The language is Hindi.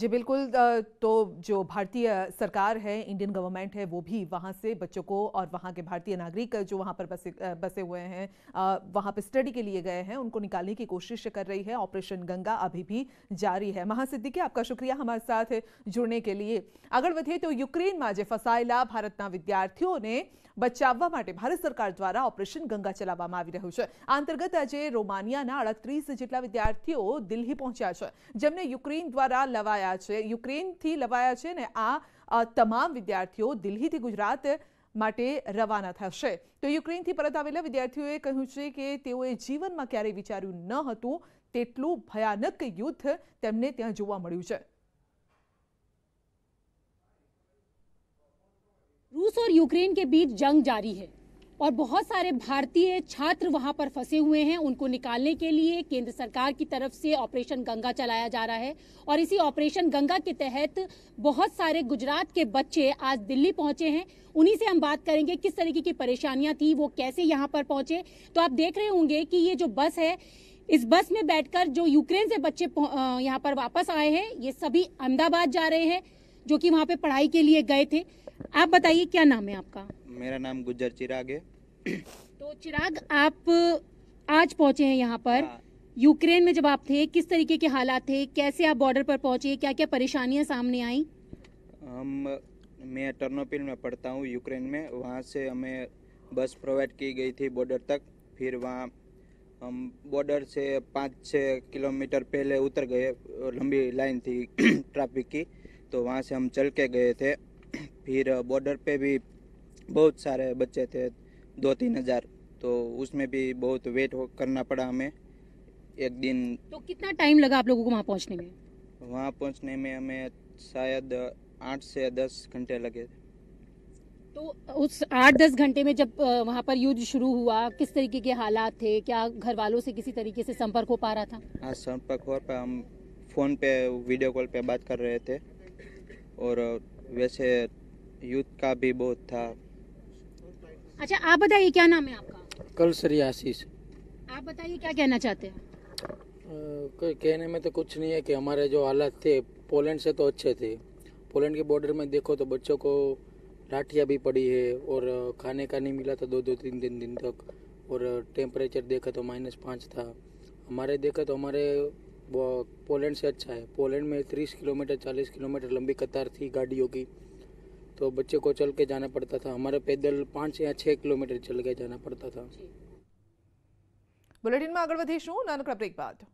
जी बिल्कुल तो जो भारतीय सरकार है इंडियन गवर्नमेंट है वो भी वहाँ से बच्चों को और वहाँ के भारतीय नागरिक जो वहाँ पर बसे बसे हुए हैं वहाँ पर स्टडी के लिए गए हैं उनको निकालने की कोशिश कर रही है ऑपरेशन गंगा अभी भी जारी है महासिद्दीकी आपका शुक्रिया हमारे साथ जुड़ने के लिए आगे વધીએ तो यूक्रेन में आज फसायेला भारत विद्यार्थियों ने बचावा भारत सरकार द्वारा ऑपरेशन गंगा આવી રહ્યું છે આ અંતર્ગત આજે રોમાનિયાના અડત્રીસ જેટલા વિદ્યાર્થીઓ દિલ્હી પહોંચ્યા છે જેમને યુક્રેન છે યુક્રેન થી લવાય છે ને આ તમામ વિદ્યાર્થીઓ દિલ્હી થી ગુજરાત માટે रवाना થશે તો યુક્રેન થી પરત આવેલા વિદ્યાર્થીઓ એ કહી છે કે તેઓ એ જીવન માં ક્યારે વિચાર્યું ન હતું તેટલું ભયાનક યુદ્ધ તેમણે ત્યાં જોવા મળ્યું છે રશિયા ઓર યુક્રેન કે બીચ જંગ જારી છે और बहुत सारे भारतीय छात्र वहां पर फंसे हुए हैं उनको निकालने के लिए केंद्र सरकार की तरफ से ऑपरेशन गंगा चलाया जा रहा है और इसी ऑपरेशन गंगा के तहत बहुत सारे गुजरात के बच्चे आज दिल्ली पहुंचे हैं उन्हीं से हम बात करेंगे किस तरीके की परेशानियां थी वो कैसे यहाँ पर पहुंचे तो आप देख रहे होंगे कि ये जो बस है इस बस में बैठकर जो यूक्रेन से बच्चे यहाँ पर वापस आए हैं ये सभी अहमदाबाद जा रहे हैं जो कि वहाँ पे पढ़ाई के लिए गए थे आप बताइए क्या नाम है आपका मेरा नाम गुज्जर चिराग है तो चिराग आप आज पहुंचे हैं यहाँ पर हाँ। यूक्रेन में जब आप थे किस तरीके के हालात थे कैसे आप बॉर्डर पर पहुंचे क्या क्या परेशानियां सामने आई हम मैं टर्नोपिल में पढ़ता हूँ यूक्रेन में वहाँ से हमें बस प्रोवाइड की गई थी बॉर्डर तक फिर वहाँ हम बॉर्डर से पाँच छः किलोमीटर पहले उतर गए लंबी लाइन थी ट्रैफिक की तो वहाँ से हम चल के गए थे फिर बॉर्डर पे भी बहुत सारे बच्चे थे दो तीन हजार तो उसमें भी बहुत वेट हो करना पड़ा हमें एक दिन तो कितना टाइम लगा आप लोगों को वहाँ पहुँचने में वहाँ पहुँचने में हमें शायद आठ से दस घंटे लगे तो उस आठ दस घंटे में जब वहाँ पर युद्ध शुरू हुआ किस तरीके के हालात थे क्या घर वालों से किसी तरीके से संपर्क हो पा रहा था हाँ संपर्क हो पा हम फ़ोन पे वीडियो कॉल पे बात कर रहे थे और वैसे युद्ध का भी बहुत था अच्छा आप बताइए क्या नाम है आपका कल सर आशीष आप बताइए क्या कहना चाहते हैं कहने में तो कुछ नहीं है कि हमारे जो हालात थे पोलैंड से तो अच्छे थे पोलैंड के बॉर्डर में देखो तो बच्चों को लाठियाँ भी पड़ी है और खाने का नहीं मिला था तो दो दो तीन तीन दिन तक और टेम्परेचर देखा तो माइनस पाँच था हमारे देखा तो हमारे पोलैंड से अच्छा है पोलैंड में तीस किलोमीटर चालीस किलोमीटर लंबी कतार थी गाड़ियों की तो बच्चे को चल के जाना पड़ता था हमारा पैदल पांच या छः किलोमीटर चल के जाना पड़ता था बुलेटिन में आगे વધીશું નાનકડા બ્રેક